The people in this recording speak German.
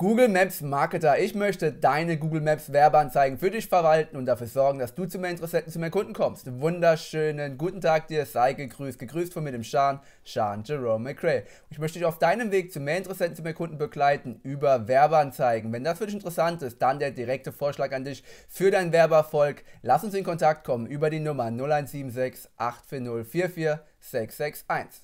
Google Maps Marketer, ich möchte deine Google Maps Werbeanzeigen für dich verwalten und dafür sorgen, dass du zu mehr Interessenten, zu mehr Kunden kommst. Wunderschönen guten Tag dir, sei gegrüßt, gegrüßt von mir dem Sean, Sean Jerome McRae. Ich möchte dich auf deinem Weg zu mehr Interessenten, zu mehr Kunden begleiten über Werbeanzeigen. Wenn das für dich interessant ist, dann der direkte Vorschlag an dich für deinen Werbeerfolg. Lass uns in Kontakt kommen über die Nummer 0176 840 44